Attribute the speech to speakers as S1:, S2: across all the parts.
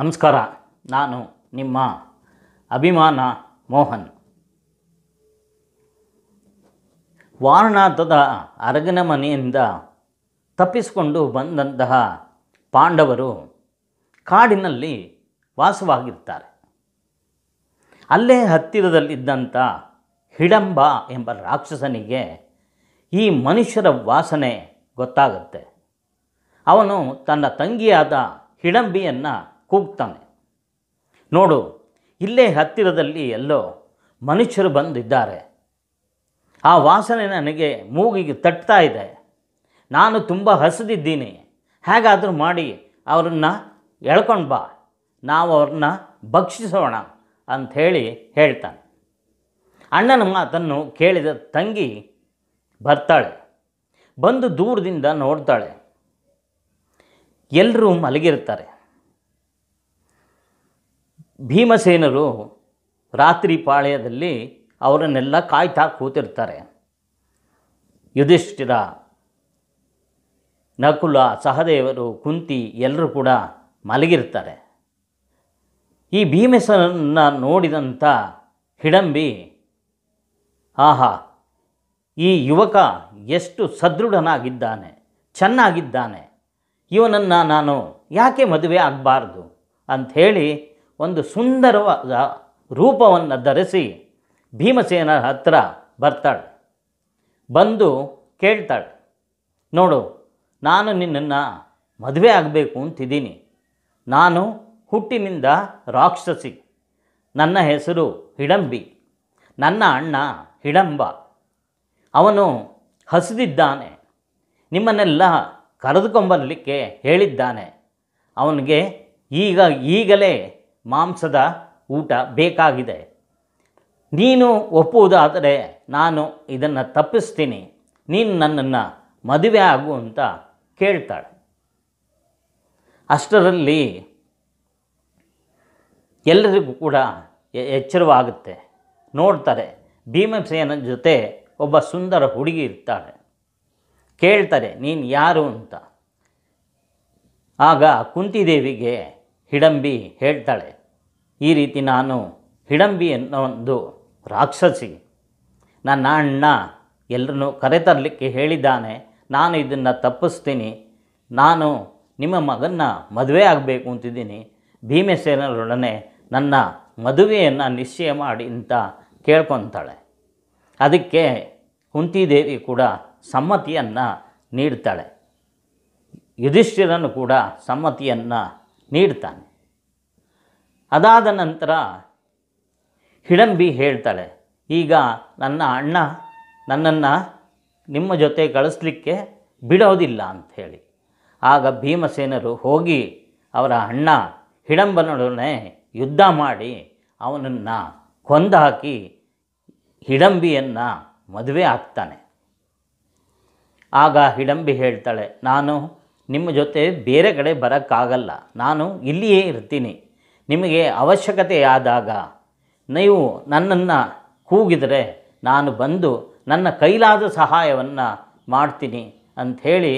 S1: ನಮಸ್ಕಾರ ನಾನು ನಿಮ್ಮ ಅಭಿಮಾನ ಮೋಹನ್ ವಾರಣಾಥದ ಅರಗನ ಮನೆಯಿಂದ ತಪ್ಪಿಸಿಕೊಂಡು ಬಂದಂತಹ ಪಾಂಡವರು ಕಾಡಿನಲ್ಲಿ ವಾಸವಾಗಿರ್ತಾರೆ ಅಲ್ಲೇ ಹತ್ತಿರದಲ್ಲಿದ್ದಂಥ ಹಿಡಂಬ ಎಂಬ ರಾಕ್ಷಸನಿಗೆ ಈ ಮನುಷ್ಯರ ವಾಸನೆ ಗೊತ್ತಾಗುತ್ತೆ ಅವನು ತನ್ನ ತಂಗಿಯಾದ ಹಿಡಂಬಿಯನ್ನು ಕೂಗ್ತಾನೆ ನೋಡು ಇಲ್ಲೇ ಹತ್ತಿರದಲ್ಲಿ ಎಲ್ಲೋ ಮನುಷ್ಯರು ಬಂದಿದ್ದಾರೆ ಆ ವಾಸನೆ ನನಗೆ ಮೂಗಿಗೆ ತಟ್ತಾ ಇದೆ ನಾನು ತುಂಬ ಹಸಿದಿದ್ದೀನಿ ಹೇಗಾದರೂ ಮಾಡಿ ಅವರನ್ನು ಎಳ್ಕೊಂಡು ಬಾ ನಾವು ಅವ್ರನ್ನ ಭಕ್ಷಿಸೋಣ ಅಂಥೇಳಿ ಹೇಳ್ತಾನೆ ಅಣ್ಣನ ಮಾತನ್ನು ಕೇಳಿದ ತಂಗಿ ಬರ್ತಾಳೆ ಬಂದು ದೂರದಿಂದ ನೋಡ್ತಾಳೆ ಎಲ್ಲರೂ ಮಲಗಿರ್ತಾರೆ ಭೀಮಸೇನರು ರಾತ್ರಿ ಪಾಳ್ಯದಲ್ಲಿ ಅವರನ್ನೆಲ್ಲ ಕಾಯ್ತಾ ಕೂತಿರ್ತಾರೆ ಯುಧಿಷ್ಠಿರ ನಕುಲ ಸಹದೇವರು ಕುಂತಿ ಎಲ್ಲರೂ ಕೂಡ ಮಲಗಿರ್ತಾರೆ ಈ ಭೀಮಸೇನನ್ನು ನೋಡಿದಂಥ ಹಿಡಂಬಿ ಆಹಾ ಈ ಯುವಕ ಎಷ್ಟು ಸದೃಢನಾಗಿದ್ದಾನೆ ಚೆನ್ನಾಗಿದ್ದಾನೆ ಇವನನ್ನು ನಾನು ಯಾಕೆ ಮದುವೆ ಆಗಬಾರ್ದು ಅಂಥೇಳಿ ಒಂದು ಸುಂದರವಾದ ರೂಪವನ್ನು ಧರಿಸಿ ಭೀಮಸೇನ ಹತ್ರ ಬರ್ತಾಳೆ ಬಂದು ಕೇಳ್ತಾಳೆ ನೋಡು ನಾನು ನಿನ್ನನ್ನು ಮದುವೆ ಆಗಬೇಕು ಅಂತಿದ್ದೀನಿ ನಾನು ಹುಟ್ಟಿನಿಂದ ರಾಕ್ಷಸಿ ನನ್ನ ಹೆಸರು ಹಿಡಂಬಿ ನನ್ನ ಅಣ್ಣ ಹಿಡಂಬ ಅವನು ಹಸಿದಿದ್ದಾನೆ ನಿಮ್ಮನ್ನೆಲ್ಲ ಕರೆದುಕೊಂಬರಲಿಕ್ಕೆ ಹೇಳಿದ್ದಾನೆ ಅವನಿಗೆ ಈಗ ಈಗಲೇ ಮಾಂಸದ ಊಟ ಬೇಕಾಗಿದೆ ನೀನು ಒಪ್ಪುವುದಾದರೆ ನಾನು ಇದನ್ನು ತಪ್ಪಿಸ್ತೀನಿ ನೀನು ನನ್ನನ್ನು ಮದುವೆ ಆಗು ಅಂತ ಕೇಳ್ತಾಳೆ ಅಷ್ಟರಲ್ಲಿ ಎಲ್ಲರಿಗೂ ಕೂಡ ಎಚ್ಚರವಾಗುತ್ತೆ ನೋಡ್ತಾರೆ ಭೀಮಸೇನ ಜೊತೆ ಒಬ್ಬ ಸುಂದರ ಹುಡುಗಿ ಇರ್ತಾಳೆ ಕೇಳ್ತಾರೆ ನೀನು ಯಾರು ಅಂತ ಆಗ ಕುಂತಿದೇವಿಗೆ ಹಿಡಂಬಿ ಹೇಳ್ತಾಳೆ ಈ ರೀತಿ ನಾನು ಹಿಡಂಬಿ ಅನ್ನೋ ಒಂದು ರಾಕ್ಷಸಿ ನನ್ನ ಅಣ್ಣ ಎಲ್ಲರನ್ನು ಕರೆತರಲಿಕ್ಕೆ ಹೇಳಿದ್ದಾನೆ ನಾನು ಇದನ್ನು ತಪ್ಪಿಸ್ತೀನಿ ನಾನು ನಿಮ್ಮ ಮಗನ್ನ ಮದುವೆ ಆಗಬೇಕು ಅಂತಿದ್ದೀನಿ ಭೀಮಸೇನರೊಡನೆ ನನ್ನ ಮದುವೆಯನ್ನು ನಿಶ್ಚಯ ಮಾಡಿ ಅಂತ ಕೇಳ್ಕೊತಾಳೆ ಅದಕ್ಕೆ ಕುಂತಿದೇವಿ ಕೂಡ ಸಮ್ಮತಿಯನ್ನು ನೀಡ್ತಾಳೆ ಯುಧಿಷ್ಠಿರನು ಕೂಡ ಸಮ್ಮತಿಯನ್ನು ನೀಡ್ತಾನೆ ಅದಾದ ನಂತರ ಹಿಡಂಬಿ ಹೇಳ್ತಾಳೆ ಈಗ ನನ್ನ ಅಣ್ಣ ನನ್ನನ್ನು ನಿಮ್ಮ ಜೊತೆ ಕಳಿಸ್ಲಿಕ್ಕೆ ಬಿಡೋದಿಲ್ಲ ಅಂಥೇಳಿ ಆಗ ಭೀಮಸೇನರು ಹೋಗಿ ಅವರ ಅಣ್ಣ ಹಿಡಂಬನೊಡನೆ ಯುದ್ಧ ಮಾಡಿ ಅವನನ್ನು ಕೊಂದಾಕಿ ಹಿಡಂಬಿಯನ್ನು ಮದುವೆ ಆಗ್ತಾನೆ ಆಗ ಹಿಡಂಬಿ ಹೇಳ್ತಾಳೆ ನಾನು ನಿಮ್ಮ ಜೊತೆ ಬೇರೆ ಕಡೆ ಬರೋಕ್ಕಾಗಲ್ಲ ನಾನು ಇಲ್ಲಿಯೇ ಇರ್ತೀನಿ ನಿಮಗೆ ಅವಶ್ಯಕತೆ ಆದಾಗ ನೀವು ನನ್ನನ್ನು ಕೂಗಿದರೆ ನಾನು ಬಂದು ನನ್ನ ಕೈಲಾದ ಸಹಾಯವನ್ನು ಮಾಡ್ತೀನಿ ಅಂಥೇಳಿ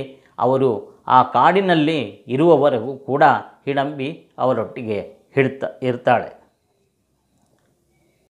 S1: ಅವರು ಆ ಕಾಡಿನಲ್ಲಿ ಇರುವವರೆಗೂ ಕೂಡ ಹಿಡಂಬಿ ಅವರೊಟ್ಟಿಗೆ ಹಿಡ್ತಾ ಇರ್ತಾಳೆ